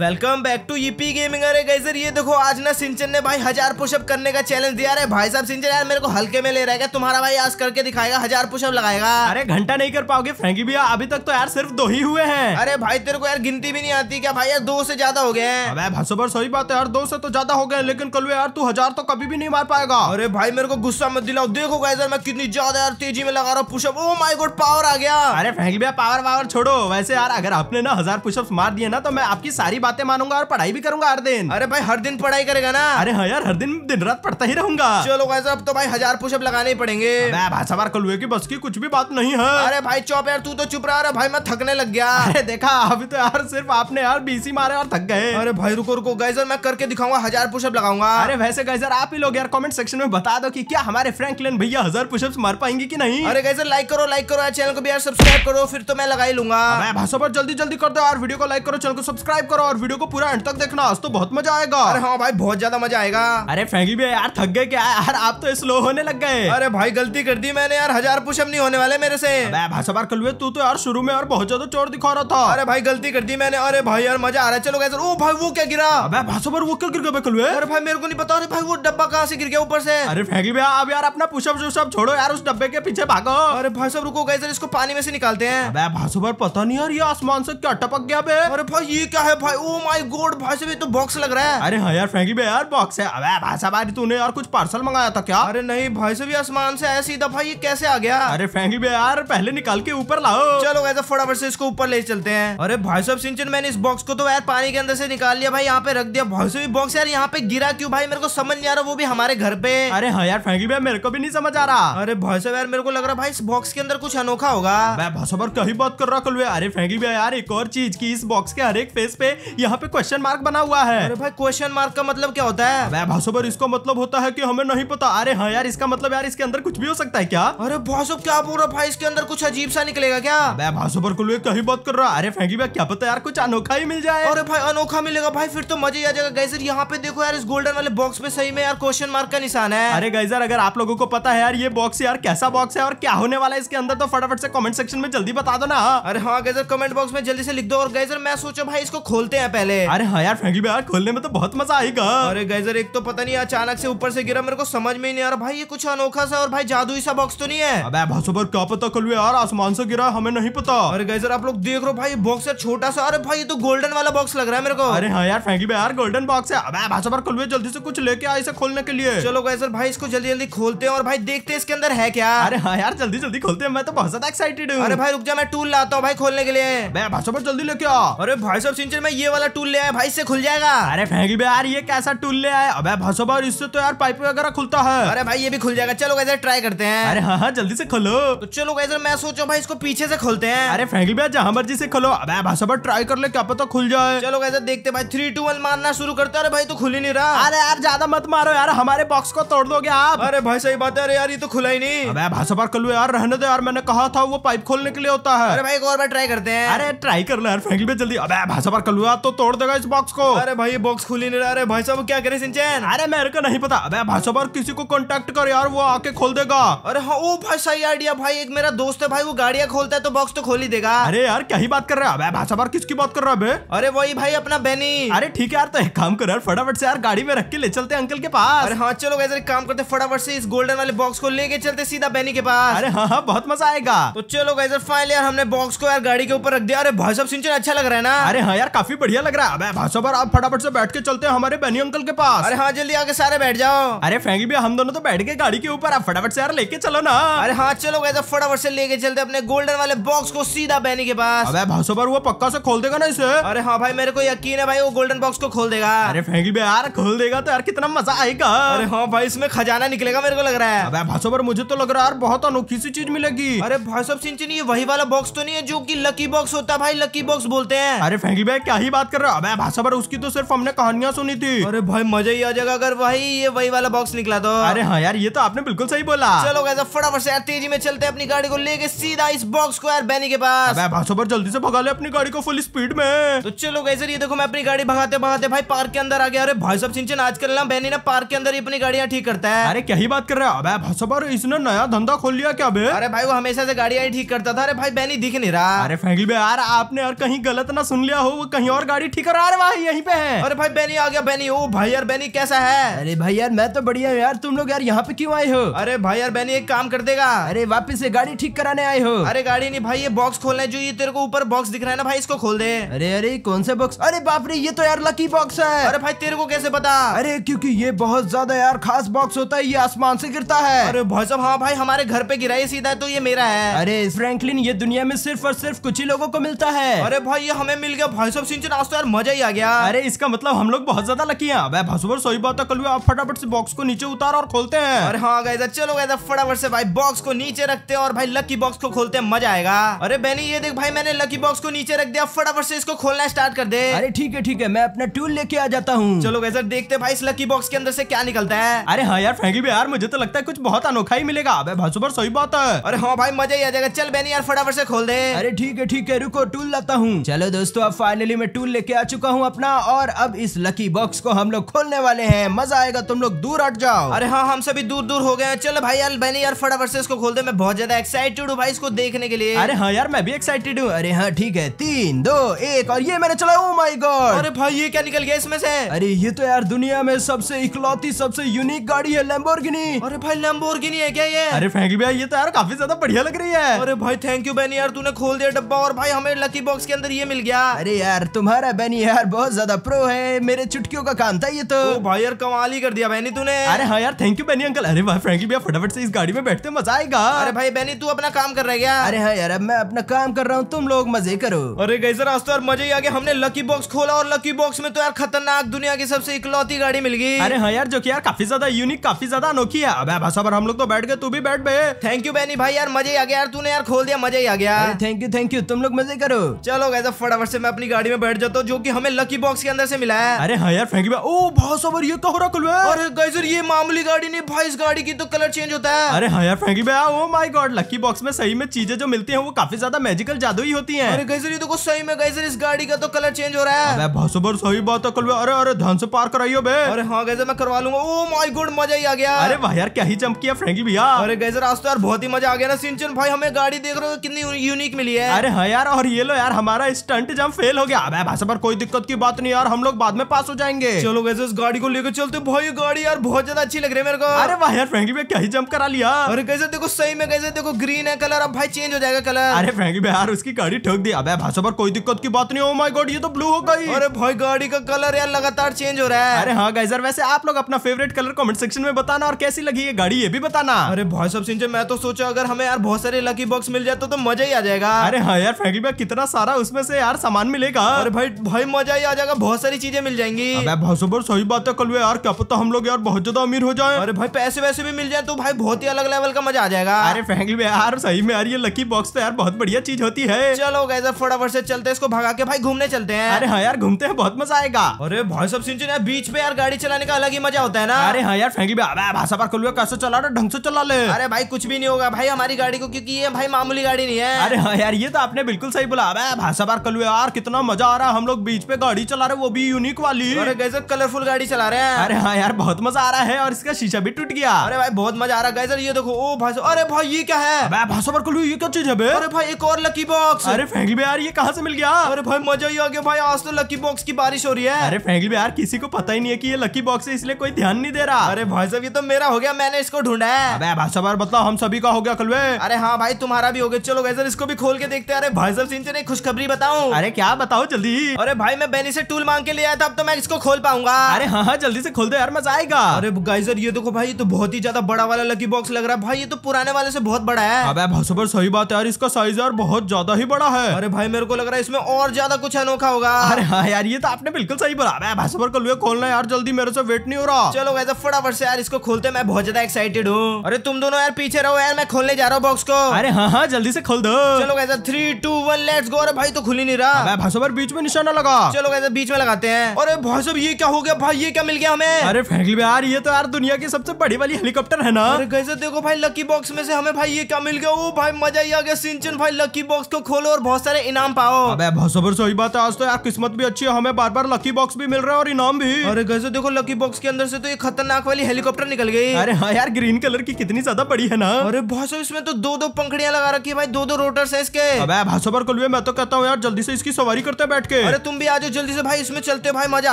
welcome back to UP gaming अरे guys ये देखो आज ना सिंचन ने भाई हजार पुशअप करने का चैलेंज दिया रहे भाई साहब सिंचन यार मेरे को हल्के में ले रहेगा तुम्हारा भाई आज करके दिखाएगा हजार पुशअप लगाएगा अरे घंटा नहीं कर पाओगे फ्रेंकी भैया अभी तक तो यार सिर्फ दो ही हुए हैं अरे भाई तेरे को यार गिनती भी नहीं आती क्या भाई यार दो से ज्यादा हो गए हैं भसोबर सही बात है यार दो से तो ज्यादा हो गए लेकिन कल यार तू हजार तो कभी भी नहीं मार पाएगा अरे भाई मेरे को गुस्सा मत दिलाओ देखो गाइजर मैं कितनी ज्यादा यार तेजी में लगा रहा हूँ पुशअप ओ माई गोड पावर आ गया अरे फ्रेंकी भैया पावर वावर छोड़ो वैसे यार अगर आपने ना हजार पुशअप मार दिए ना तो मैं आपकी सारी बातें मानूंगा और पढ़ाई भी करूंगा हर दिन अरे भाई हर दिन पढ़ाई करेगा ना अरे हाँ यार हर दिन दिन रात पढ़ता ही रहूंगा चलो भाई अब तो भाई हजार पुशअप लगाने ही पड़ेंगे भाई सवार कलुए की बस की कुछ भी बात नहीं है अरे भाई चौप यार तू तो चुप रहा भाई मैं थकने लग गया अरे देखा अभी तो यार सिर्फ आपने यार बीसी मारे और थक गए अरे भाई रुको रुको गाइजर मैं करके दिखाऊंगा हजार पुशअप लगाऊंगा अरे वैसे गाइजर आप ही लोग यार कमेंट सेक्शन में बता दो कि क्या हमारे फ्रैंकलिन भैया हजार पुशअप्स मार पाएंगे कि नहीं अरे गाइजर लाइक करो लाइक करो चैनल को भी यार सब्सक्राइब करो फिर तो मैं लगा ही लूंगा भाषा पर जल्दी जल्दी कर दो यार वीडियो को लाइक करो चैनल को सब्सक्राइब करो और वीडियो को पूरा एंड तक देखना आज तो बहुत मजा आएगा अरे हाँ भाई बहुत ज्यादा मजा आएगा अरे फैंकी भी यार थक गए क्या यार आप तो स्लो होने लग गए अरे भाई गलती कर दी मैंने यार हजार पुशअप नहीं होने वाले मेरे से भाषा बार कल तू तो यार शुरू में और बहुत ज्यादा चोर दिखा रहा था अरे भाई गलती कर दी मैंने अरे भाई यार मजा आ रहा है चलो गए ओ भाई वो क्या गिरा भाषा बार वो क्या गिर गया कल अरे भाई मेरे को नहीं पता अरे भाई वो डब्बा कहाँ से गिर गया ऊपर से अरे फैंकी भैया अब यार अपना पुशअप सब छोड़ो यार उस डब्बे के पीछे भागो अरे भाई सब रुको गए इसको पानी में से निकालते हैं भाई भाषा बार पता नहीं यार ये आसमान से क्या टपक गया अरे भाई ये क्या है भाई ओ माय गॉड भाई साहब ये तो बॉक्स लग रहा है अरे हाँ यार फ्रैंकली भाई यार बॉक्स है अबे भाई साहब तूने यार कुछ पार्सल मंगाया था क्या अरे नहीं भाई साहब आसमान से आया सीधा भाई ये कैसे आ गया अरे फ्रैंकली भाई यार पहले निकाल के ऊपर लाओ चलो वैसे फटाफट से इसको ऊपर ले चलते हैं अरे भाई साहब सिंचन मैंने इस बॉक्स को तो यार पानी के अंदर से निकाल लिया भाई यहाँ पे रख दिया भाई साहब बॉक्स यार यहाँ पे गिरा क्यों भाई मेरे को समझ नहीं आ रहा वो भी हमारे घर पे अरे हाँ यार फ्रैंकली भाई मेरे को भी नहीं समझ आ रहा अरे भाई साहब यार मेरे को लग रहा भाई इस बॉक्स के अंदर कुछ अनोखा होगा भाई साहब कहीं बात कर रहा कल अरे फ्रैंकली भाई यार एक और चीज की इस बॉक्स के हर एक फेस पे यहाँ पे क्वेश्चन मार्क बना हुआ है अरे भाई क्वेश्चन मार्क का मतलब क्या होता है भाषोबर इसका मतलब होता है की हमें नहीं पता अरे हाँ यार इसका मतलब यार इसके अंदर कुछ भी हो सकता है क्या अरे भाषो क्या बोल रहा भाई इसके अंदर कुछ अजीब सा निकलेगा क्या भाषोबर को लेकर कहीं बात कर रहा अरे फैंकी भाई क्या पता यार कुछ अनोखा ही मिल जाए अरे भाई अनोखा मिलेगा भाई फिर तो मजा ही आ जाएगा गैजर यहाँ पे देखो यार इस गोल्डन वाले बॉक्स में सही में यार क्वेश्चन मार्क का निशान है अरे गैजर अगर आप लोगों को पता है यार ये बॉक्स यार कैसा बॉक्स है और क्या होने वाला है इसके अंदर तो फटाफट से कमेंट सेक्शन में जल्दी बता दो ना अरे हाँ गैजर कमेंट बॉक्स में जल्दी से लिख दो और गैजर मैं सोचा भाई इसको खोलते हैं गया पहले अरे हाँ यार फ्रेंकली यार खोलने में तो बहुत मजा आएगा अरे गैजर एक तो पता नहीं अचानक से ऊपर से गिरा मेरे को समझ में ही नहीं आ रहा भाई ये कुछ अनोखा सा और भाई जादू सा बॉक्स तो नहीं है अब भाषा क्या पता कल यार आसमान से गिरा हमें नहीं पता अरे गैजर आप लोग देख रहे हो भाई बॉक्स है छोटा सा अरे भाई ये तो गोल्डन वाला बॉक्स लग रहा है मेरे को अरे हाँ यार फ्रेंकली यार गोल्डन बॉक्स है अब भाषा पर खुलवे जल्दी से कुछ लेके आए इसे खोलने के लिए चलो गैजर भाई इसको जल्दी जल्दी खोलते हैं और भाई देखते हैं इसके अंदर है क्या अरे हाँ यार जल्दी जल्दी खोलते हैं मैं तो बहुत ज्यादा एक्साइटेड हूँ अरे भाई रुक जा मैं टूल लाता हूँ भाई खोलने के लिए भाषा पर जल्दी लेके आ अरे भाई साहब सिंचन मैं ये वाला टूल ले आए भाई से खुल जाएगा अरे फेंकी बे यार ये कैसा टूल ले आए अबे भसो भाई इससे तो यार पाइप वगैरह खुलता है अरे भाई ये भी खुल जाएगा चलो कैसे ट्राई करते हैं अरे हाँ हाँ जल्दी से खोलो तो चलो कैसे मैं सोचो भाई इसको पीछे से खोलते हैं अरे फेंकी बे जहाँ मर्जी से खोलो अब भसो ट्राई कर ले क्या पता खुल जाए चलो कैसे देखते भाई थ्री टू वन मारना शुरू करते अरे भाई तो खुल ही नहीं रहा अरे यार ज्यादा मत मारो यार हमारे बॉक्स को तोड़ दोगे आप अरे भाई सही बात है अरे यार ये तो खुला ही नहीं अब भाषा पर खुलू यार रहने दो यार मैंने कहा था वो पाइप खोलने के लिए होता है अरे भाई एक और बार ट्राई करते हैं अरे ट्राई कर लो यार फेंकी भाई जल्दी अब भाषा पर खुलू यार तो तोड़ देगा इस बॉक्स को अरे भाई बॉक्स खुली नहीं रहा अरे भाई साहब क्या करे सिंचन अरे मेरे को नहीं पता अबे भाई साहब किसी को कॉन्टेक्ट कर यार वो आके खोल देगा अरे हाँ वो भाई सही आइडिया भाई एक मेरा दोस्त है भाई वो गाड़िया खोलता है तो बॉक्स तो खोल ही देगा अरे यार क्या ही बात कर रहा है भाई साहब किसकी बात कर रहा है अरे वही भाई अपना बेनी अरे ठीक है यार तो एक काम कर यार फटाफट से यार गाड़ी में रख के ले चलते अंकल के पास अरे हाँ चलो गैस एक काम करते फटाफट से इस गोल्डन वाले बॉक्स को लेके चलते सीधा बेनी के पास अरे हाँ हाँ बहुत मजा आएगा तो चलो गैस फाइनल यार हमने बॉक्स को यार गाड़ी के ऊपर रख दिया अरे भाई साहब सिंचन अच्छा लग रहा है ना अरे हाँ यार काफी बढ़िया बढ़िया लग रहा है भाषा पर आप फटाफट से बैठ के चलते हैं हमारे बेनी अंकल के पास अरे हाँ जल्दी आगे सारे बैठ जाओ अरे फैंगी भी हम दोनों तो बैठ गए गाड़ी के ऊपर आप फटाफट से यार लेके चलो ना अरे हाँ चलो गए फटाफट से लेके चलते अपने गोल्डन वाले बॉक्स को सीधा बहनी के पास अबे भाषा पर वो पक्का से खोल देगा ना इसे अरे हाँ भाई मेरे को यकीन है भाई वो गोल्डन बॉक्स को खोल देगा अरे फैंगी भी यार खोल देगा तो यार कितना मजा आएगा अरे हाँ भाई इसमें खजाना निकलेगा मेरे को लग रहा है अब भाषा पर मुझे तो लग रहा है यार बहुत अनोखी सी चीज मिलेगी अरे भाई साहब ये वही वाला बॉक्स तो नहीं है जो की लकी बॉक्स होता है भाई लकी बॉक्स बोलते हैं अरे फैंगी भाई क्या ही बात कर रहा है भाषा पर उसकी तो सिर्फ हमने कहानियां सुनी थी अरे भाई मजा ही आ जाएगा अगर भाई ये वही वाला बॉक्स निकला तो अरे हाँ यार ये तो आपने बिल्कुल सही बोला चलो फटाफट से तेजी में चलते अपनी गाड़ी को लेके सीधा इस बॉक्स को यार बैनी के पास भाषा पर जल्दी से भगा ले अपनी गाड़ी को फुल स्पीड में तो चलो कैसे ये देखो मैं अपनी गाड़ी भगाते भगाते भाई पार्क के अंदर आ गया अरे भाई चिंचन आज कल ना बैनी ना पार्क के अंदर ही अपनी गाड़ियाँ ठीक करता है अरे क्या ही बात कर रहा है अब भाषा पर इसने नया धंधा खोल लिया क्या भाई अरे भाई वो हमेशा से गाड़िया ही ठीक करता था अरे भाई बैनी दिख नहीं रहा अरे फैंकी भाई यार आपने यार कहीं गलत ना सुन लिया हो वो कहीं और और गाड़ी करा रहे भाई यहीं पे है अरे भाई बेनी आ गया बेनी ओ भाई यार बेनी कैसा है अरे भाई यार मैं तो बढ़िया हूँ यार तुम लोग यार यहाँ पे क्यों आए हो अरे भाई यार बेनी एक काम कर देगा अरे वापिस से गाड़ी ठीक कराने आए हो अरे गाड़ी नहीं भाई ये बॉक्स खोलना है जो ये तेरे को ऊपर बॉक्स दिख रहा है ना भाई इसको खोल दे अरे अरे कौन सा बॉक्स अरे बाप रे ये तो यार लकी बॉक्स है अरे भाई तेरे को कैसे पता अरे क्योंकि ये बहुत ज्यादा यार खास बॉक्स होता है ये आसमान से गिरता है अरे भाई साहब हाँ भाई हमारे घर पे गिरा है सीधा तो ये मेरा है अरे फ्रैंकलिन ये दुनिया में सिर्फ और सिर्फ कुछ ही लोगों को मिलता है अरे भाई ये हमें मिल गया भाई साहब सिंचन आज तो यार मजा ही आ गया अरे इसका मतलब हम लोग बहुत ज्यादा लकी हैं भसुबर सही बात है कल आप फटाफट से बॉक्स को नीचे उतार और खोलते हैं अरे हाँ गए तो चलो गए फटाफट से भाई बॉक्स को नीचे रखते और भाई लकी बॉक्स को खोलते हैं मजा आएगा अरे बहनी ये देख भाई मैंने लकी बॉक्स को नीचे रख दिया फटाफट से इसको खोलना स्टार्ट कर दे अरे ठीक है ठीक है मैं अपना टूल लेके आ जाता हूँ चलो गए देखते भाई इस लकी बॉक्स के अंदर से क्या निकलता है अरे हाँ यार फेंकी भी यार मुझे तो लगता है कुछ बहुत अनोखा ही मिलेगा अब भसुबर सही बात है अरे हाँ भाई मजा ही आ जाएगा चल बहनी यार फटाफट से खोल दे अरे ठीक है ठीक है रुको टूल लाता हूँ चलो दोस्तों अब फाइनली मैं टूल टूल लेके आ चुका हूँ अपना और अब इस लकी बॉक्स को हम लोग खोलने वाले हैं मजा आएगा तुम लोग दूर हट जाओ अरे हाँ हम सभी दूर दूर हो गए चलो भाई यार मैंने यार फटाफट से इसको खोल दे मैं बहुत ज्यादा एक्साइटेड हूँ भाई इसको देखने के लिए अरे हाँ यार मैं भी एक्साइटेड हूँ अरे हाँ ठीक है तीन दो एक और ये मैंने चला माई गॉड अरे भाई ये क्या निकल गया इसमें से अरे ये तो यार दुनिया में सबसे इकलौती सबसे यूनिक गाड़ी है लेम्बोर्गिनी अरे भाई लेम्बोर्गिनी है क्या ये अरे फ्रेंकली भाई ये तो यार काफी ज्यादा बढ़िया लग रही है अरे भाई थैंक यू बैनी यार तूने खोल दिया डब्बा और भाई हमें लकी बॉक्स के अंदर ये मिल गया अरे यार तुम्हारा तुम्हारा बैनी यार बहुत ज्यादा प्रो है मेरे चुटकियों का काम था ये तो भाई यार कमाल ही कर दिया बैनी तूने अरे हाँ यार थैंक यू बैनी अंकल अरे भाई फ्रेंकली भैया फटाफट से इस गाड़ी में बैठते मजा आएगा अरे भाई बैनी तू अपना काम कर रहे क्या अरे हाँ यार अब मैं अपना काम कर रहा हूँ तुम लोग मजे करो अरे गई सर आज तो आ आगे हमने लकी बॉक्स खोला और लकी बॉक्स में तो यार खतरनाक दुनिया की सबसे इकलौती गाड़ी मिल गई अरे हाँ यार जो की यार काफी ज्यादा यूनिक काफी ज्यादा अनोखी है अब भाषा पर हम लोग तो बैठ गए तू भी बैठ गए थैंक यू बैनी भाई यार मजे आ गया यार तूने यार खोल दिया मजा ही आ गया थैंक यू थैंक यू तुम लोग मजे करो चलो गैसा फटाफट से मैं अपनी गाड़ी में बैठ जाता हूँ जो की हमें लकी बॉक्स के अंदर से मिला है अरे हाँ यार फ्रेंकी ओ बहुत सबर ये कहो रखल अरे गाइजर ये मामूली गाड़ी नहीं भाई इस गाड़ी की तो कलर चेंज होता है अरे हाँ यार फ्रेंकी भैया oh my god lucky box में सही में चीजें जो मिलती है वो काफी ज्यादा मेजिकल जादू ही होती है अरे गाइजर ये तो सही में गाइजर इस गाड़ी का तो कलर चेंज हो रहा है अरे बहुत सबर सही बात है कलवे अरे अरे ध्यान से पार कराइयो बे अरे हाँ गाइजर मैं करवा लूंगा ओ माई गॉड मजा ही आ गया अरे भाई यार क्या ही चमकी है फ्रेंकी भैया अरे गाइजर आज तो यार बहुत ही मजा आ गया ना सिंचन भाई हमें गाड़ी देख रहे हो कितनी यूनिक मिली है अरे हाँ यार और ये लो यार हमारा स्टंट जम फेल हो गया अब पास पर कोई दिक्कत की बात नहीं यार हम लोग बाद में पास हो जाएंगे चलो वैसे गाड़ी को लेकर चलते भाई गाड़ी यार बहुत ज्यादा अच्छी लग रही है मेरे को अरे भाई यार फ्रेंकी भाई क्या ही जंप करा लिया अरे कैसे देखो सही में कैसे देखो ग्रीन है कलर अब भाई चेंज हो जाएगा कलर अरे फ्रेंकी भाई यार उसकी गाड़ी ठोक दिया अब भाषा पर कोई दिक्कत की बात नहीं हो माई गॉड ये तो ब्लू हो गई अरे भाई गाड़ी का कलर यार लगातार चेंज हो रहा है अरे हाँ गाइजर वैसे आप लोग अपना फेवरेट कलर कमेंट सेक्शन में बताना और कैसी लगी ये गाड़ी ये भी बताना अरे भाई सब सिंह मैं तो सोचा अगर हमें यार बहुत सारे लकी बॉक्स मिल जाए तो, तो मजा ही आ जाएगा अरे हाँ यार फ्रेंकी भाई कितना सारा उसमें से यार सामान मिलेगा अरे भाई भाई भाई मजा ही आ जाएगा बहुत सारी चीजें मिल जाएंगी अबे भाई सुबह सही बात है कल यार क्या पता हम लोग यार बहुत ज्यादा अमीर हो जाए अरे भाई पैसे वैसे भी मिल जाए तो भाई बहुत ही अलग लेवल का मजा आ जाएगा अरे में यार सही में यार ये लकी बॉक्स तो यार बहुत बढ़िया चीज होती है चलो गए फटाफट से चलते इसको भगा के भाई घूमने चलते हैं अरे हाँ यार घूमते हैं बहुत मजा आएगा अरे भाई सब सिंचन यार बीच पे यार गाड़ी चलाने का अलग ही मजा होता है ना अरे हाँ यार फ्रेंकली भाषा पर खुलवे कैसे चला रहा ढंग से चला ले अरे भाई कुछ भी नहीं होगा भाई हमारी गाड़ी को क्योंकि ये भाई मामूली गाड़ी नहीं है अरे हाँ यार ये तो आपने बिल्कुल सही बोला भाषा पर खुलवे यार कितना मजा आ रहा यार हम लोग बीच पे गाड़ी चला रहे वो भी यूनिक वाली गैजर कलरफुल गाड़ी चला रहे हैं अरे हाँ यार बहुत मजा आ रहा है और इसका शीशा भी टूट गया अरे भाई बहुत मजा आ रहा है ये देखो ओ भाई अरे भाई ये क्या है भाषा पर ये क्या चीज है अरे भाई एक और लकी बॉक्स अरे फेंगल यार ये कहाँ से मिल गया अरे भाई मजा ही आ गया भाई आज तो लकी बॉक्स की बारिश हो रही है अरे फेंगल यार किसी को पता ही नहीं है की ये लकी बॉक्स है इसलिए कोई ध्यान नहीं दे रहा अरे भाई साहब ये तो मेरा हो गया मैंने इसको ढूंढा है भाषा पर बताओ हम सभी का हो गया खुलवे अरे हाँ भाई तुम्हारा भी हो गया चलो गैसर इसको भी खोल के देखते हैं अरे भाई साहब सिंह खुशखबरी बताओ अरे क्या बताओ जल्दी थी अरे भाई मैं बेनी से टूल मांग के ले आया था अब तो मैं इसको खोल पाऊंगा अरे हाँ हाँ जल्दी से खोल दो यार मजा आएगा अरे गाइजर ये देखो भाई ये तो बहुत ही ज्यादा बड़ा वाला लकी बॉक्स लग रहा है भाई ये तो पुराने वाले से बहुत बड़ा है अब भाई सही बात है यार इसका साइज यार बहुत ज्यादा ही बड़ा है अरे भाई मेरे को लग रहा है इसमें और ज्यादा कुछ अनोखा होगा अरे हाँ यार ये तो आपने बिल्कुल सही बोला मैं भाषापर को लुए खोलना यार जल्दी मेरे से वेट नहीं हो रहा चलो वैसे फटाफट से यार इसको खोलते मैं बहुत ज्यादा एक्साइटेड हूँ अरे तुम दोनों यार पीछे रहो यार मैं खोलने जा रहा हूँ बॉक्स को अरे हाँ हाँ जल्दी से खोल दो चलो वैसे three two one let's go अरे भाई तो खुल ही नहीं रहा भाषापर बीच में निशाना लगा चलो कैसे बीच में लगाते हैं अरे भाई साहब ये क्या हो गया भाई ये क्या मिल गया हमें अरे फ्रेंकली यार ये तो यार दुनिया की सबसे बड़ी वाली हेलीकॉप्टर है ना अरे कैसे देखो भाई लकी बॉक्स में से हमें भाई ये क्या मिल गया वो भाई मजा ही आ गया सिंचन भाई लकी बॉक्स को खोलो और बहुत सारे इनाम पाओ अबे बहुत सबर सही बात है आज तो यार किस्मत भी अच्छी है हमें बार बार लकी बॉक्स भी मिल रहा है और इनाम भी अरे कैसे देखो लकी बॉक्स के अंदर से तो ये खतरनाक वाली हेलीकॉप्टर निकल गई अरे हाँ यार ग्रीन कलर की कितनी ज्यादा बड़ी है ना अरे बहुत सब इसमें तो दो दो पंखड़िया लगा रखी है भाई दो दो रोटर्स है इसके अबे भाषा पर मैं तो कहता हूँ यार जल्दी से इसकी सवारी करते बैठ के ओके अरे तुम भी आ जाओ जल्दी से भाई इसमें चलते भाई मजा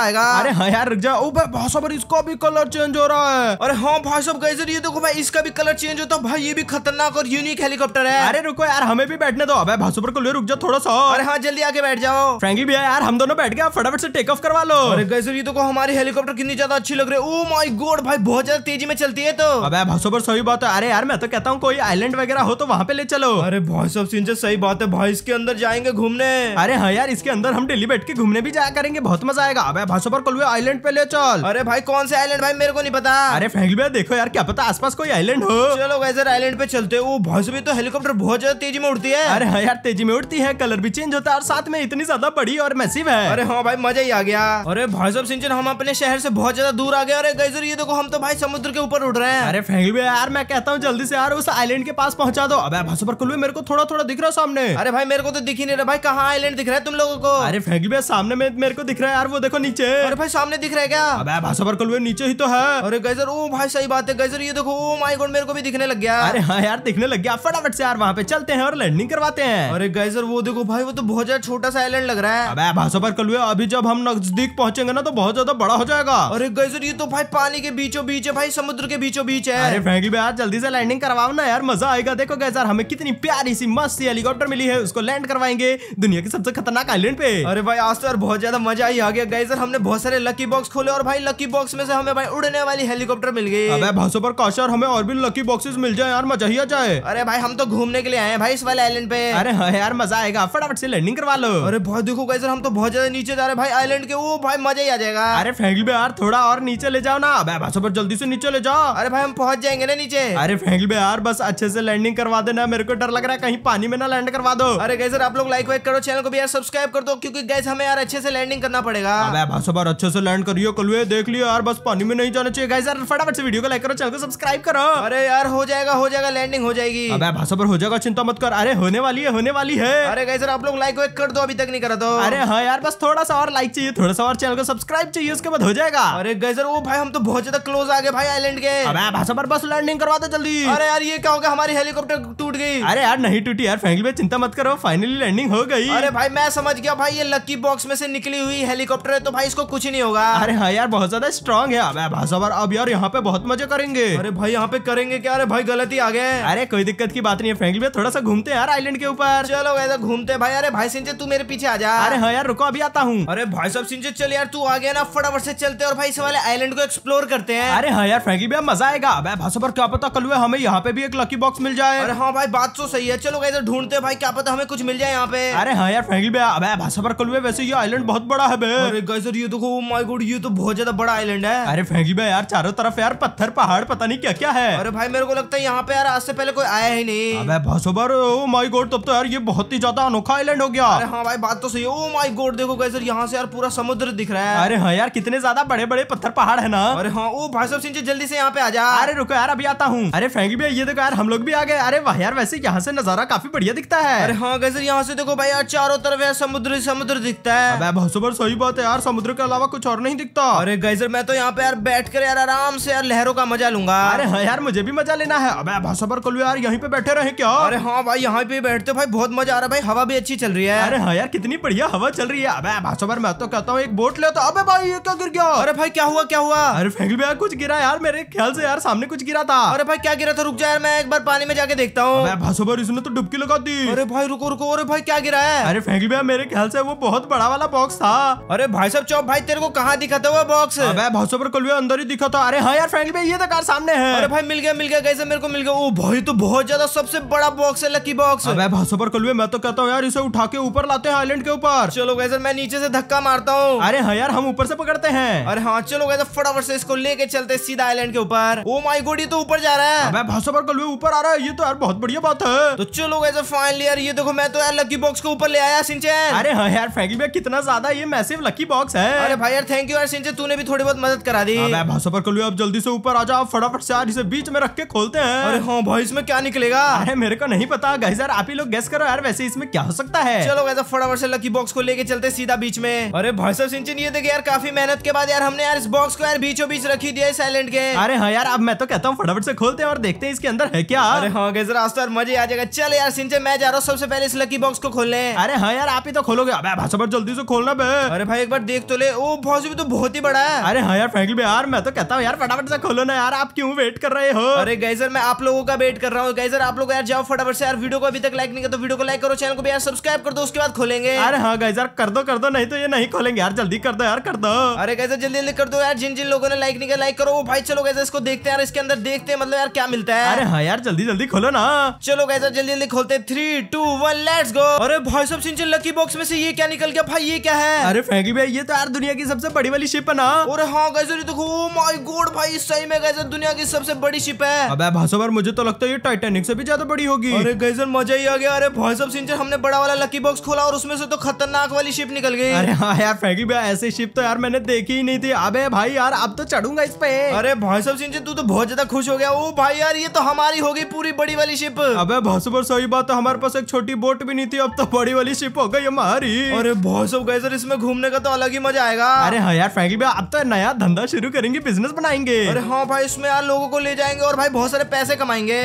आएगा अरे हाँ यार रुक जाओ भाई बहुत इसका भी कलर चेंज हो रहा है अरे हाँ भाई सब गई ये देखो भाई इसका भी कलर चेंज होता है भाई ये भी खतरनाक और यूनिक हेलीकॉप्टर है अरे रुको यार हमें भी बैठने दो भाई भासुपर को ले रुक जाओ थोड़ा सा अरे हाँ जल्दी आके बैठ जाओ फ्रेंकी भी यार हम दोनों बैठ गए फटाफट से टेक ऑफ करवा लो अरे गई ये देखो हमारी हेलीकॉप्टर कितनी ज्यादा अच्छी लग रही है ओ माय गॉड भाई बहुत ज्यादा तेजी में चलती है तो अबे भासुपर सही बात है अरे यार मैं तो कहता हूँ कोई आईलैंड वगैरह हो तो वहाँ पे ले चलो अरे भाई सब सिंह सही बात है भाई इसके अंदर जाएंगे घूमने अरे हाँ यार इसके अंदर हम डेली बैठ के घूमने भी जाया करेंगे बहुत मजा आएगा अब भाषो पर कलवे आइलैंड पे ले चल अरे भाई कौन से आइलैंड भाई मेरे को नहीं पता अरे फैंकल भैया देखो यार क्या पता आसपास कोई आइलैंड हो चलो वैसे आइलैंड पे चलते वो भाषो भी तो हेलीकॉप्टर बहुत ज्यादा तेजी में उड़ती है अरे हाँ यार तेजी में उड़ती है कलर भी चेंज होता है और साथ में इतनी ज्यादा बड़ी और मैसिव है अरे हाँ भाई मजा ही आ गया अरे भाई साहब सिंचन हम अपने शहर से बहुत ज्यादा दूर आ गए अरे गैसर ये देखो हम तो भाई समुद्र के ऊपर उड़ रहे हैं अरे फेंक यार मैं कहता हूँ जल्दी से यार उस आइलैंड के पास पहुँचा दो अब भाषो पर कुल मेरे को थोड़ा थोड़ा दिख रहा सामने अरे भाई मेरे को तो दिख ही नहीं रहा भाई कहाँ आइलैंड दिख रहा है तुम लोगों को अरे फेंक लिया सामने में मेरे को दिख रहा है यार वो देखो नीचे अरे भाई सामने दिख रहा है क्या अबे भाषा पर कल नीचे ही तो है अरे गैजर ओ भाई सही बात है गैजर ये देखो माई गोड मेरे को भी दिखने लग गया अरे हाँ यार दिखने लग गया फटाफट से यार वहाँ पे चलते हैं और लैंडिंग करवाते हैं अरे गैजर वो देखो भाई वो तो बहुत ज्यादा छोटा सा आइलैंड लग रहा है अबे भाषा पर कल अभी जब हम नजदीक पहुंचेंगे ना तो बहुत ज्यादा बड़ा हो जाएगा अरे गैजर ये तो भाई पानी के बीचों बीच है भाई समुद्र के बीचों बीच है अरे फेंक लिया यार जल्दी से लैंडिंग करवाओ ना यार मजा आएगा देखो गैजर हमें कितनी प्यारी सी मस्त हेलीकॉप्टर मिली है उसको लैंड करवाएंगे दुनिया के सबसे खतरनाक आइलैंड पे अरे भाई आज तो यार बहुत ज्यादा मजा ही आ गया गाइस सर हमने बहुत सारे लकी बॉक्स खोले और भाई लकी बॉक्स में से हमें भाई उड़ने वाली हेलीकॉप्टर मिल गई अबे भासो पर काशर हमें और भी लकी बॉक्सेस मिल जाए यार मजा ही आ जाए अरे भाई हम तो घूमने के लिए आए हैं भाई इस वाले आइलैंड पे अरे हाँ यार मजा आएगा फटाफट से लैंडिंग करवा लो अरे बहुत देखो गाइस सर हम तो बहुत ज्यादा नीचे जा रहे भाई आइलैंड के वो भाई मजा ही आ जाएगा अरे फैंगल बे यार थोड़ा और नीचे ले जाओ ना अबे भासो पर जल्दी से नीचे ले जाओ अरे भाई हम पहुंच जाएंगे ना नीचे अरे फैंगल बे यार बस अच्छे से लैंडिंग करवा देना मेरे को डर लग रहा है कहीं पानी में ना लैंड करवा दो अरे गाइस आप लोग लाइक वाइक करो चैनल को भी यार सब्सक्राइब कर दो क्योंकि क्योंकि गैस हमें यार अच्छे से लैंडिंग करना पड़ेगा अबे बस बार अच्छे से लैंड करियो कलवे देख लियो यार बस पानी में नहीं जाना चाहिए गैस यार फटाफट से वीडियो को लाइक करो चैनल को सब्सक्राइब करो अरे यार हो जाएगा हो जाएगा लैंडिंग हो जाएगी अबे भाषा पर हो जाएगा चिंता मत कर अरे होने वाली है होने वाली है अरे गैस आप लोग लाइक कर दो अभी तक नहीं करा तो अरे हाँ यार बस थोड़ा सा और लाइक चाहिए थोड़ा सा और चैनल को सब्सक्राइब चाहिए उसके बाद हो जाएगा अरे गैस वो भाई हम तो बहुत ज्यादा क्लोज आगे भाई आईलैंड के अबे भाषा पर बस लैंडिंग करवा दो जल्दी अरे यार ये क्या होगा हमारी हेलीकॉप्टर टूट गई अरे यार नहीं टूटी यार फैमिली चिंता मत करो फाइनली लैंडिंग हो गई अरे भाई मैं समझ गया भाई ये लकी बॉक्स में से निकली हुई हेलीकॉप्टर है तो भाई इसको कुछ नहीं होगा अरे हाँ यार बहुत ज्यादा स्ट्रॉन्ग है अब अब यार यहाँ पे बहुत मजे करेंगे अरे भाई यहाँ पे करेंगे क्या अरे भाई गलती आ गए अरे कोई दिक्कत की बात नहीं है फ्रेंकली भाई थोड़ा सा घूमते यार आईलैंड के ऊपर चलो ऐसा तो घूमते भाई अरे भाई सिंचे तू मेरे पीछे आ जा अरे हाँ यार रुको अभी आता हूँ अरे भाई साहब सिंचे चल यार तू आ गया ना फटाफट से चलते और भाई वाले आईलैंड को एक्सप्लोर करते हैं अरे हाँ यार फ्रेंकली भाई मजा आएगा अब भाई साहब क्या पता कल हमें यहाँ पे भी एक लकी बॉक्स मिल जाए अरे हाँ भाई बात तो सही है चलो ऐसा ढूंढते भाई क्या पता हमें कुछ मिल जाए यहाँ पे अरे हाँ यार फ्रेंकली भाई अब भाई साहब सर्कल में वैसे ये आइलैंड बहुत बड़ा है अरे गाइस ये देखो माय oh गॉड ये तो बहुत ज्यादा बड़ा आइलैंड है अरे फेंकी भाई यार चारों तरफ यार पत्थर पहाड़ पता नहीं क्या क्या है अरे भाई मेरे को लगता है यहाँ पे यार आज से पहले कोई आया ही नहीं अबे भसोबर ओ माय गॉड तब तो यार ये बहुत ही ज्यादा अनोखा आइलैंड हो गया अरे हाँ भाई बात तो सही ओ माय गॉड देखो गाइस यहाँ से यार पूरा समुद्र दिख रहा है अरे हाँ यार कितने ज्यादा बड़े बड़े पत्थर पहाड़ है ना अरे हाँ ओ oh भाई साहब सिंह जल्दी से यहाँ पे आ जा अरे रुको यार अभी आता हूँ अरे फेंकी भाई ये देखो यार हम लोग भी आ गए अरे वाह यार वैसे यहाँ से नजारा काफी बढ़िया दिखता है अरे हाँ गैसर यहाँ से देखो भाई यार चारों तरफ यार समुद्र समुद्र समुद्र दिखता है अबे बहुत सुबह सही बात है यार समुद्र के अलावा कुछ और नहीं दिखता अरे गैजर मैं तो यहाँ पे यार बैठ कर यार आराम से यार लहरों का मजा लूंगा अरे हाँ यार मुझे भी मजा लेना है अबे बहुत कलू यार यहीं पे बैठे रहे क्या अरे हाँ भाई यहाँ पे बैठते भाई बहुत मजा आ रहा है भाई हवा भी अच्छी चल रही है अरे हाँ यार कितनी बढ़िया हवा चल रही है अब बहुत मैं तो कहता हूँ एक बोट ले तो अब भाई ये क्या गिर गया अरे भाई क्या हुआ क्या हुआ अरे फेंकल भैया कुछ गिरा यार मेरे ख्याल से यार सामने कुछ गिरा था अरे भाई क्या गिरा था रुक जाए मैं एक बार पानी में जाके देखता हूँ इसने तो डुबकी लगा दी अरे भाई रुको रुको अरे भाई क्या गिरा है अरे फैंक भैया मेरे ख्याल से वो वो बहुत बड़ा वाला बॉक्स था अरे भाई साहब चौप भाई तेरे को कहा दिखा था वो बॉक्स अबे भाई साहब कलवे अंदर ही दिखा था अरे हाँ यार फ्रेंड भाई ये तो कार सामने है अरे भाई मिल गया मिल गया कैसे मेरे को मिल गया वो भाई तो बहुत ज्यादा सबसे बड़ा बॉक्स है लकी बॉक्स अबे भाई साहब कल मैं तो कहता हूँ यार इसे उठा के ऊपर लाते हैं आईलैंड के ऊपर चलो कैसे मैं नीचे से धक्का मारता हूँ अरे हाँ यार हम ऊपर से पकड़ते हैं अरे हाँ चलो कैसे फटाफट से इसको लेके चलते सीधा आईलैंड के ऊपर ओ माई गोडी तो ऊपर जा रहा है अबे भाई साहब कलवे ऊपर आ रहा है ये तो यार बहुत बढ़िया बात है तो चलो कैसे फाइनली यार ये देखो मैं तो यार लकी बॉक्स को ऊपर ले आया सिंचे अरे हाँ यार फ्रैंकली भाई कितना ज्यादा ये मैसिव लकी बॉक्स है अरे भाई यार थैंक यू यार सिंचे तूने भी थोड़ी बहुत मदद करा दी हाँ, भाई सफर पर लो अब जल्दी से ऊपर आ जाओ फटाफट से इसे बीच में रख के खोलते हैं अरे हाँ भाई इसमें क्या निकलेगा अरे मेरे को नहीं पता गाइस यार आप ही लोग गेस करो यार वैसे इसमें क्या हो सकता है चलो वैसे फटाफट से लकी बॉक्स को लेके चलते सीधा बीच में अरे भाई साहब सिंचन ये देखिए यार काफी मेहनत के बाद यार हमने यार इस बॉक्स को यार बीचों बीच रखी दिया है साइलेंट के अरे हाँ यार अब मैं तो कहता हूँ फटाफट से खोलते हैं और देखते हैं इसके अंदर है क्या अरे हाँ गैस रास्ता मजे आ जाएगा चल यार सिंचन मैं जा रहा हूँ सबसे पहले इस लकी बॉक्स को खोलने अरे हाँ यार आप ही तो खोलोगे भाषा पर जल्दी से खोलना बे अरे भाई एक बार देख तो ले ओ फौजी भी तो बहुत ही बड़ा है अरे हाँ यार फ्रेंकली भी यार मैं तो कहता हूँ यार फटाफट से खोलो ना यार आप क्यों वेट कर रहे हो अरे गैजर मैं आप लोगों का वेट कर रहा हूँ गैजर आप लोग यार जाओ फटाफट से यार वीडियो को अभी तक लाइक नहीं कर तो वीडियो को लाइक करो चैनल को भी यार सब्सक्राइब कर दो उसके बाद खोलेंगे अरे हाँ गैजर कर दो कर दो नहीं तो ये नहीं खोलेंगे यार जल्दी कर दो यार कर दो अरे गैजर जल्दी जल्दी कर दो यार जिन जिन लोगों ने लाइक नहीं किया लाइक करो भाई चलो गैजर इसको देखते हैं यार इसके अंदर देखते हैं मतलब यार क्या मिलता है अरे हाँ यार जल्दी जल्दी खोलो ना चलो गैजर जल्दी जल्दी खोलते three two one let's go अरे भाई सब सिंचन लकी बॉक्स में से ये क्या निकल गया भाई ये क्या है अरे फैंकी भाई ये तो यार दुनिया की सबसे बड़ी वाली शिप है ना अरे हाँ गैसर देखो माई oh गोड भाई सही में गैसर दुनिया की सबसे बड़ी शिप है अब भाषा साहब मुझे तो लगता है ये टाइटेनिक से भी ज्यादा बड़ी होगी अरे गैसर मजा ही आ गया अरे भाई सब सिंचर हमने बड़ा वाला लकी बॉक्स खोला और उसमें से तो खतरनाक वाली शिप निकल गई अरे हाँ यार फैंकी भाई ऐसी शिप तो यार मैंने देखी ही नहीं थी अब भाई यार अब तो चढ़ूंगा इस पे अरे भाई सब सिंचर तू तो बहुत ज्यादा खुश हो गया वो भाई यार ये तो हमारी होगी पूरी बड़ी वाली शिप अब भाई सही बात है हमारे पास एक छोटी बोट भी नहीं थी अब तो बड़ी वाली शिप हो गई हमारी अरे बहुत सब गए सर इसमें घूमने का तो अलग ही मजा आएगा अरे हाँ यार फ्रैंकली भाई अब तो नया धंधा शुरू करेंगे बिजनेस बनाएंगे अरे हाँ भाई इसमें यार लोगों को ले जाएंगे और भाई बहुत सारे पैसे कमाएंगे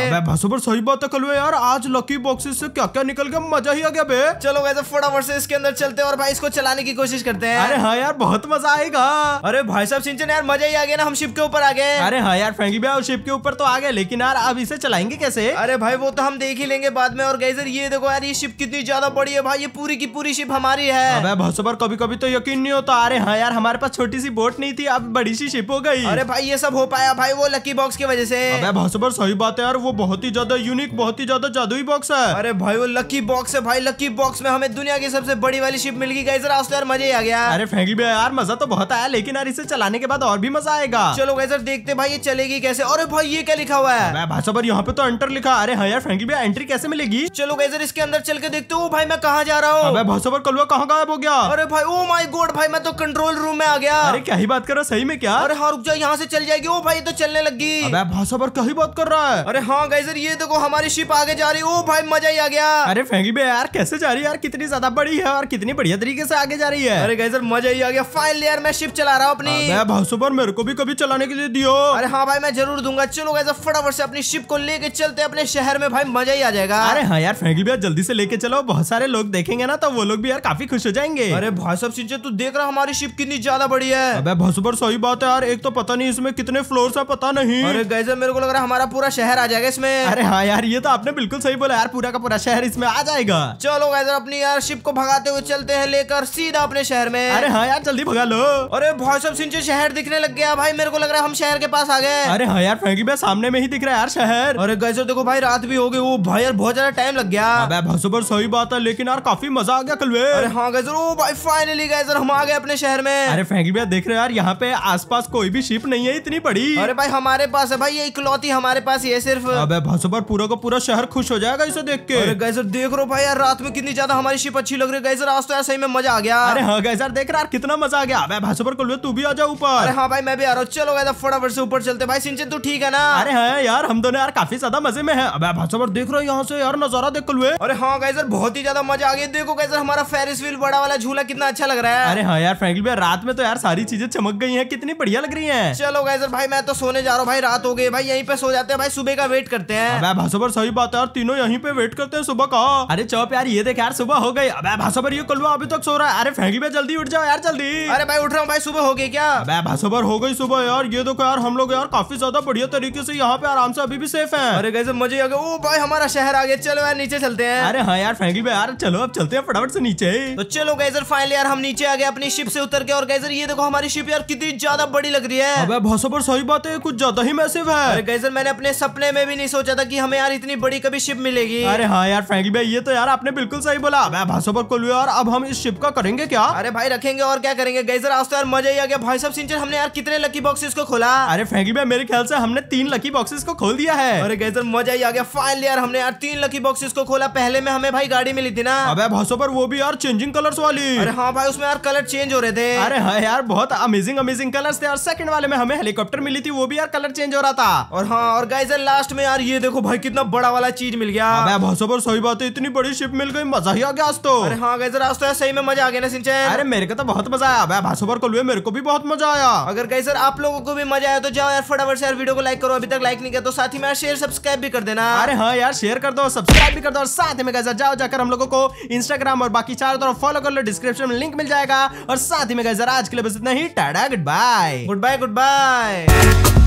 पर सही बात है कलवे यार आज लकी बॉक्सेस से क्या क्या निकल गया मजा ही आ गया बे चलो गए फटाफट से इसके अंदर चलते और भाई इसको चलाने की कोशिश करते हैं अरे हाँ यार बहुत मजा आएगा अरे भाई साहब सिंचन यार मजा ही आ गया ना हम शिप के ऊपर आ गए अरे हाँ यार फैंकी भाई शिप के ऊपर तो आ गए लेकिन यार अब इसे चलाएंगे कैसे अरे भाई वो तो हम देख ही लेंगे बाद में और गैजर ये देखो यार ये शिप कितनी ज्यादा बड़ी है भाई ये पूरी की पूरी शिप हमारी रही है अबे भसो पर कभी कभी तो यकीन नहीं होता अरे हाँ यार हमारे पास छोटी सी बोट नहीं थी अब बड़ी सी शिप हो गई अरे भाई ये सब हो पाया भाई वो लकी बॉक्स की वजह से अबे भसो पर सही बात है यार वो बहुत ही ज्यादा यूनिक बहुत ही ज्यादा जादुई बॉक्स है अरे भाई वो लकी बॉक्स है भाई लकी बॉक्स में हमें दुनिया की सबसे बड़ी वाली शिप मिल गई गाइस रास्ते यार मजा आ गया अरे फेंकी भी यार मजा तो बहुत आया लेकिन यार इसे चलाने के बाद और भी मजा आएगा चलो गए सर देखते भाई ये चलेगी कैसे अरे भाई ये क्या लिखा हुआ है भाई पर यहाँ पे तो एंटर लिखा अरे हाँ यार फेंकी भी एंट्री कैसे मिलेगी चलो गए इसके अंदर चल के देखते हो भाई मैं कहा जा रहा हूँ भाषा पर हलवा कहाँ गायब हो गया अरे भाई ओ माय गॉड भाई मैं तो कंट्रोल रूम में आ गया अरे क्या ही बात कर रहा सही में क्या अरे हाँ रुक जाओ यहाँ से चल जाएगी ओ oh भाई तो चलने लगी अबे भाषा पर ही बात कर रहा है अरे हाँ गाइजर ये देखो हमारी शिप आगे जा रही ओ oh भाई मजा ही आ गया अरे फेंगी भाई यार कैसे जा रही है यार कितनी ज्यादा बड़ी है और कितनी बढ़िया तरीके से आगे जा रही है अरे गाइजर मजा ही आ गया फाइनल यार मैं शिप चला रहा हूँ अपनी भाषा पर मेरे को भी कभी चलाने के लिए दियो अरे हाँ भाई मैं जरूर दूंगा चलो गाइजर फटाफट से अपनी शिप को लेके चलते अपने शहर में भाई मजा ही आ जाएगा अरे हाँ यार फेंगी भैया जल्दी से लेके चलो बहुत सारे लोग देखेंगे ना तो वो लोग भी यार काफी खुश हो जाएंगे अरे भाई सब सिंचन तू देख रहा हमारी शिप कितनी ज्यादा बड़ी है अबे भाई सही बात है यार एक तो पता नहीं इसमें कितने फ्लोर है पता नहीं अरे गैस मेरे को लग रहा है हमारा पूरा शहर आ जाएगा इसमें अरे हाँ यार ये तो आपने बिल्कुल सही बोला यार पूरा का पूरा शहर इसमें आ जाएगा चलो गैजर अपनी यार शिप को भगाते हुए चलते है लेकर सीधा अपने शहर में अरे हाँ यार जल्दी भगा लो अरे भाई सब सिंचे शहर दिखने लग गया भाई मेरे को लग रहा है हम शहर के पास आ गए अरे हाँ यार फ्रेंकी भाई सामने में ही दिख रहा है यार शहर अरे गैजर देखो भाई रात भी हो गई वो भाई यार बहुत ज्यादा टाइम लग गया भाई सही बात है लेकिन यार काफी मजा आ गया वे अरे हाँ गाइजर ओ भाई फाइनली गाइजर हम आ गए अपने शहर में अरे फैंकी भैया देख रहे हो यार यहाँ पे आसपास कोई भी शिप नहीं है इतनी बड़ी अरे भाई हमारे पास है भाई ये इकलौती हमारे पास ये सिर्फ अबे भासो पर पूरा का पूरा शहर खुश हो जाएगा इसे देख के अरे देख रहे हो भाई यार रात में कितनी ज्यादा हमारी शिप अच्छी लग रही है गाइजर आज तो यार सही में मजा आ गया अरे हाँ गाइजर देख रहा यार कितना मजा आ गया अब भासो पर कुल तू भी आ जाओ ऊपर अरे हाँ भाई मैं भी आ रहा हूँ चलो गाइजर फटाफट से ऊपर चलते भाई सिंचित तू ठीक है ना अरे हाँ यार हम दोनों यार काफी ज्यादा मजे में है अब भासो पर देख रहे हो यहाँ से यार नजारा देख लुए अरे हाँ गाइजर बहुत ही ज्यादा मजा आ गया देखो गैसर हमारा व्हील बड़ा वाला झूला कितना अच्छा लग रहा है अरे हाँ यार फ्रैंकलिन भैया रात में तो यार सारी चीजें चमक गई हैं कितनी बढ़िया लग रही हैं चलो गाइजर भाई मैं तो सोने जा रहा हूँ भाई रात हो गई भाई यहीं पे सो जाते हैं भाई सुबह का वेट करते हैं भाषा पर सही बात है यार तीनों यहीं पे वेट करते हैं सुबह का अरे चलो यार ये देख यार सुबह हो गई अब भाषा पर ये कलवा अभी तक सो रहा है अरे फ्रैंकलिन भैया जल्दी उठ जाओ यार जल्दी अरे भाई उठ रहा हूँ भाई सुबह हो गई क्या भाषा पर हो गई सुबह यार ये देखो यार हम लोग यार काफी ज्यादा बढ़िया तरीके से यहाँ पे आराम से अभी भी सेफ है अरे गाइजर मजे आ गए ओ भाई हमारा शहर आ गया चलो यार नीचे चलते हैं अरे हाँ यार फ्रैंकलिन भैया यार चलो अब चलते हैं फटाफट से नीचे तो चलो गैजर फाइनल यार हम नीचे आ गए अपनी शिप से उतर के और गैजर ये देखो हमारी शिप यार कितनी ज्यादा बड़ी लग रही है भाषा पर सही बात है कुछ ज्यादा ही मैसेव है अरे गैजर मैंने अपने सपने में भी नहीं सोचा था की हमें यार इतनी बड़ी कभी शिप मिलेगी अरे हाँ यार फ्रेंकली भाई ये तो यार आपने बिल्कुल सही बोला अबे भाषा पर कोलू यार अब हम इस शिप का करेंगे क्या अरे भाई रखेंगे और क्या करेंगे गैजर आज तो यार मजा ही आ गया भाई सब सिंचर हमने यार कितने लकी बॉक्सेस को खोला अरे फ्रेंकली भाई मेरे ख्याल से हमने तीन लकी बॉक्सेस को खोल दिया है अरे गैजर मजा ही आ गया फाइनल यार हमने यार तीन लकी बॉक्सेस को खोला पहले में हमें भाई गाड़ी मिली थी ना अब भाषा पर वो भी यार चेंजिंग कलर्स वाली अरे हाँ भाई उसमें यार कलर चेंज हो रहे थे अरे हाँ यार बहुत अमेजिंग अमेजिंग कलर्स थे और सेकंड वाले में हमें हेलीकॉप्टर मिली थी वो भी यार कलर चेंज हो रहा था और हाँ और गाइज लास्ट में यार ये देखो भाई कितना बड़ा वाला चीज मिल गया हाँ बहुत सब सही बात है इतनी बड़ी शिप मिल गई मजा ही आ गया आज तो अरे हाँ गाइज आज तो यार सही में मजा आ गया ना सिंचन अरे मेरे को तो बहुत मजा आया भाषोबर को मेरे को भी बहुत मजा आया अगर गाइज आप लोगों को भी मजा आया तो जाओ यार फटाफट से यार वीडियो को लाइक करो अभी तक लाइक नहीं किया तो साथ ही में शेयर सब्सक्राइब भी कर देना अरे हाँ यार शेयर कर दो सब्सक्राइब भी कर दो और साथ में गाइजर जाओ जाकर हम लोगों को इंस्टाग्राम और बाकी चार चारों तरफ फॉलो कर लो डिस्क्रिप्शन में लिंक मिल जाएगा और साथ ही में आज के लिए बस इतना ही tata good bye good bye good bye